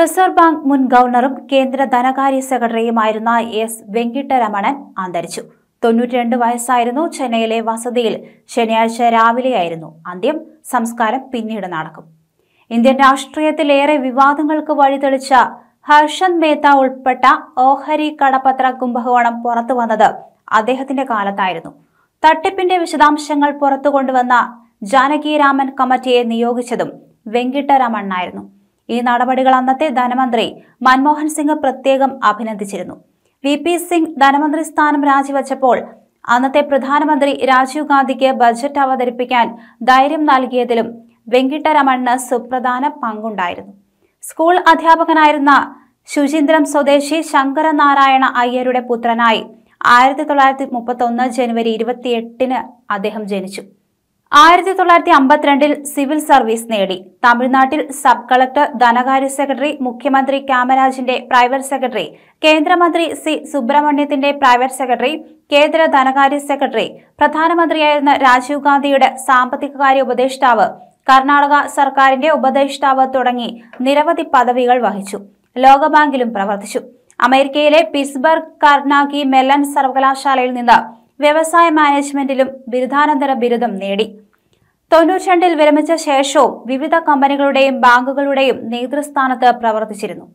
reserve bank മുൻ ഗവർണറും കേന്ദ്ര ധനകാര്യ സെക്രട്ടറിയുമായിരുന്ന എസ് വെങ്കിട്ടരമണൻ അന്തരിച്ചു തൊണ്ണൂറ്റിരണ്ട് വയസ്സായിരുന്നു ചെന്നൈയിലെ വസതിയിൽ ശനിയാഴ്ച രാവിലെയായിരുന്നു അന്ത്യം സംസ്കാരം പിന്നീട് നടക്കും ഇന്ത്യൻ രാഷ്ട്രീയത്തിലേറെ വിവാദങ്ങൾക്ക് വഴിതെളിച്ച ഹർഷന്ത് മേത്ത ഉൾപ്പെട്ട ഓഹരി കടപത്ര കുംഭകോണം പുറത്തു വന്നത് അദ്ദേഹത്തിന്റെ കാലത്തായിരുന്നു തട്ടിപ്പിന്റെ വിശദാംശങ്ങൾ പുറത്തു കൊണ്ടുവന്ന ജാനകിരാമൻ കമ്മിറ്റിയെ നിയോഗിച്ചതും വെങ്കിട്ടരാമണ്ണായിരുന്നു ഈ നടപടികൾ അന്നത്തെ ധനമന്ത്രി മൻമോഹൻ സിംഗ് പ്രത്യേകം അഭിനന്ദിച്ചിരുന്നു വി പി സിംഗ് ധനമന്ത്രി സ്ഥാനം രാജിവെച്ചപ്പോൾ അന്നത്തെ പ്രധാനമന്ത്രി രാജീവ് ഗാന്ധിക്ക് ബജറ്റ് അവതരിപ്പിക്കാൻ ധൈര്യം നൽകിയതിലും വെങ്കിട്ടരമണിന് സുപ്രധാന പങ്കുണ്ടായിരുന്നു സ്കൂൾ അധ്യാപകനായിരുന്ന ശുചീന്ദ്രം സ്വദേശി ശങ്കരനാരായണ അയ്യരുടെ പുത്രനായി ആയിരത്തി തൊള്ളായിരത്തി മുപ്പത്തി ഒന്ന് ജനുവരി ഇരുപത്തിയെട്ടിന് അദ്ദേഹം ജനിച്ചു ആയിരത്തി തൊള്ളായിരത്തി അമ്പത്തിരണ്ടിൽ സിവിൽ സർവീസ് നേടി തമിഴ്നാട്ടിൽ സബ് കളക്ടർ ധനകാര്യ സെക്രട്ടറി മുഖ്യമന്ത്രി കാമരാജിന്റെ പ്രൈവറ്റ് സെക്രട്ടറി കേന്ദ്രമന്ത്രി സി സുബ്രഹ്മണ്യത്തിന്റെ പ്രൈവറ്റ് സെക്രട്ടറി കേന്ദ്ര ധനകാര്യ സെക്രട്ടറി പ്രധാനമന്ത്രിയായിരുന്ന രാജീവ് ഗാന്ധിയുടെ സാമ്പത്തികകാര്യ ഉപദേഷ്ടാവ് കർണാടക സർക്കാരിന്റെ ഉപദേഷ്ടാവ് തുടങ്ങി നിരവധി പദവികൾ വഹിച്ചു ലോകബാങ്കിലും പ്രവർത്തിച്ചു അമേരിക്കയിലെ പിസ്ബർഗ് കർണാഗി മെല്ലൻ സർവകലാശാലയിൽ നിന്ന് വ്യവസായ മാനേജ്മെന്റിലും ബിരുദാനന്തര ബിരുദം നേടി തൊണ്ണൂറ്റിരണ്ടിൽ വിരമിച്ച ശേഷവും വിവിധ കമ്പനികളുടെയും ബാങ്കുകളുടെയും നേതൃസ്ഥാനത്ത് പ്രവർത്തിച്ചിരുന്നു